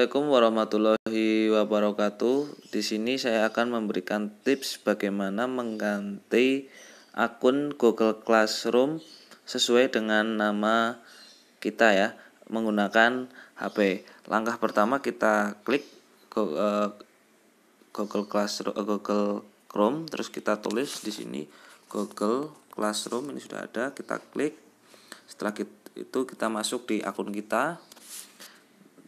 Assalamualaikum warahmatullahi wabarakatuh. Di sini saya akan memberikan tips bagaimana mengganti akun Google Classroom sesuai dengan nama kita ya, menggunakan HP. Langkah pertama kita klik eh, Google Classroom eh, Google Chrome terus kita tulis di sini Google Classroom ini sudah ada, kita klik. Setelah itu kita masuk di akun kita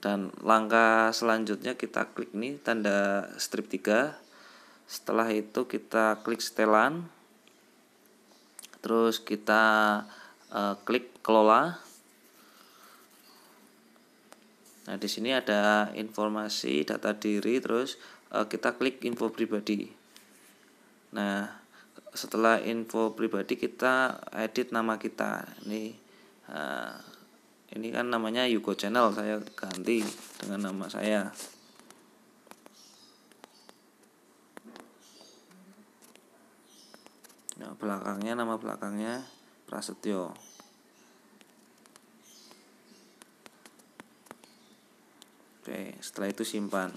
dan langkah selanjutnya kita klik nih tanda strip 3 setelah itu kita klik setelan terus kita e, klik kelola nah di sini ada informasi data diri terus e, kita klik info pribadi nah setelah info pribadi kita edit nama kita nih eh, ini kan namanya Yugo Channel saya ganti dengan nama saya nah belakangnya nama belakangnya Prasetyo Oke, setelah itu simpan.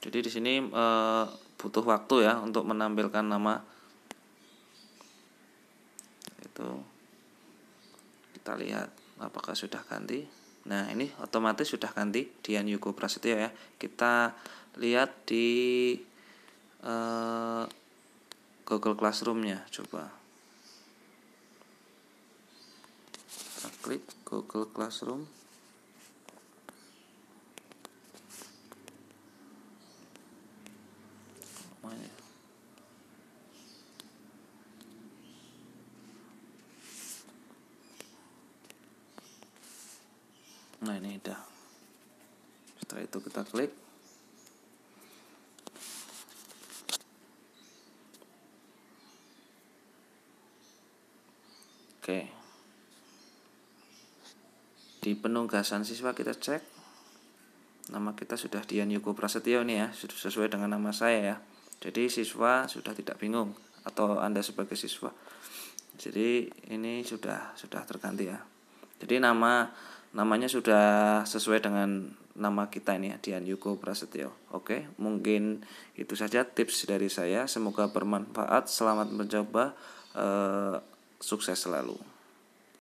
Jadi di sini e, butuh waktu ya untuk menampilkan nama itu kita lihat apakah sudah ganti nah ini otomatis sudah ganti Dian Yugo Prasetyo ya kita lihat di eh, Google Classroom-nya coba kita klik Google Classroom nah ini udah setelah itu kita klik Oke. Di penugasan siswa kita cek nama kita sudah Dian Yugo Prasetyo nih ya, sesuai dengan nama saya ya. Jadi siswa sudah tidak bingung atau Anda sebagai siswa. Jadi ini sudah sudah terganti ya jadi nama namanya sudah sesuai dengan nama kita ini ya Dian Yuko Prasetyo oke mungkin itu saja tips dari saya semoga bermanfaat selamat mencoba eh, sukses selalu